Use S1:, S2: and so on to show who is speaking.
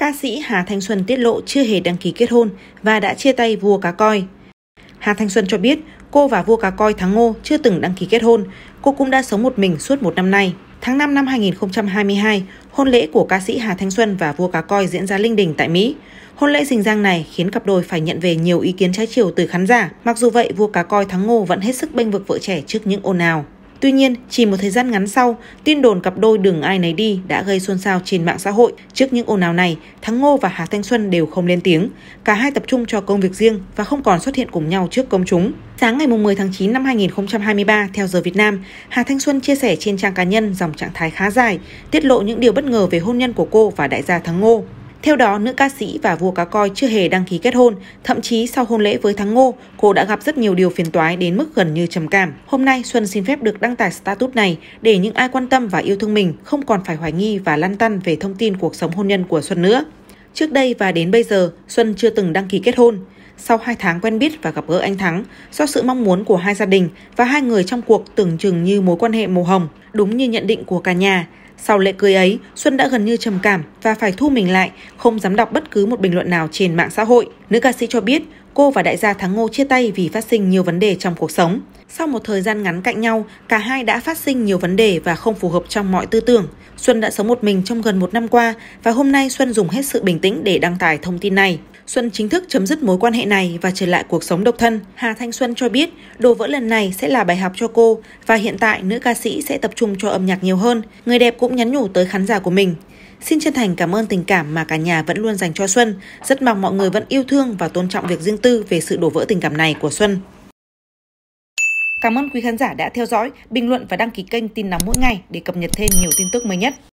S1: ca sĩ Hà Thanh Xuân tiết lộ chưa hề đăng ký kết hôn và đã chia tay vua cá coi. Hà Thanh Xuân cho biết cô và vua cá coi Thắng Ngô chưa từng đăng ký kết hôn, cô cũng đã sống một mình suốt một năm nay. Tháng 5 năm 2022, hôn lễ của ca sĩ Hà Thanh Xuân và vua cá coi diễn ra linh đình tại Mỹ. Hôn lễ rình rang này khiến cặp đôi phải nhận về nhiều ý kiến trái chiều từ khán giả. Mặc dù vậy, vua cá coi Thắng Ngô vẫn hết sức bênh vực vợ trẻ trước những ồn ào. Tuy nhiên, chỉ một thời gian ngắn sau, tin đồn cặp đôi đường ai nấy đi đã gây xôn xao trên mạng xã hội. Trước những ồn ào này, Thắng Ngô và Hà Thanh Xuân đều không lên tiếng. Cả hai tập trung cho công việc riêng và không còn xuất hiện cùng nhau trước công chúng. Sáng ngày 10 tháng 9 năm 2023, theo giờ Việt Nam, Hà Thanh Xuân chia sẻ trên trang cá nhân dòng trạng thái khá dài, tiết lộ những điều bất ngờ về hôn nhân của cô và đại gia Thắng Ngô. Theo đó, nữ ca sĩ và vua cá coi chưa hề đăng ký kết hôn, thậm chí sau hôn lễ với Thắng Ngô, cô đã gặp rất nhiều điều phiền toái đến mức gần như trầm cảm. Hôm nay, Xuân xin phép được đăng tải status này để những ai quan tâm và yêu thương mình không còn phải hoài nghi và lăn tăn về thông tin cuộc sống hôn nhân của Xuân nữa. Trước đây và đến bây giờ, Xuân chưa từng đăng ký kết hôn. Sau 2 tháng quen biết và gặp gỡ anh Thắng, do sự mong muốn của hai gia đình và hai người trong cuộc tưởng chừng như mối quan hệ màu hồng, đúng như nhận định của cả nhà, sau lễ cưới ấy, Xuân đã gần như trầm cảm và phải thu mình lại, không dám đọc bất cứ một bình luận nào trên mạng xã hội. Nữ ca sĩ cho biết cô và đại gia Thắng Ngô chia tay vì phát sinh nhiều vấn đề trong cuộc sống. Sau một thời gian ngắn cạnh nhau, cả hai đã phát sinh nhiều vấn đề và không phù hợp trong mọi tư tưởng. Xuân đã sống một mình trong gần một năm qua và hôm nay Xuân dùng hết sự bình tĩnh để đăng tải thông tin này. Xuân chính thức chấm dứt mối quan hệ này và trở lại cuộc sống độc thân. Hà Thanh Xuân cho biết, đồ vỡ lần này sẽ là bài học cho cô và hiện tại nữ ca sĩ sẽ tập trung cho âm nhạc nhiều hơn. Người đẹp cũng nhắn nhủ tới khán giả của mình. Xin chân thành cảm ơn tình cảm mà cả nhà vẫn luôn dành cho Xuân. Rất mong mọi người vẫn yêu thương và tôn trọng việc riêng tư về sự đổ vỡ tình cảm này của Xuân. Cảm ơn quý khán giả đã theo dõi, bình luận và đăng ký kênh tin nóng mỗi ngày để cập nhật thêm nhiều tin tức mới nhất.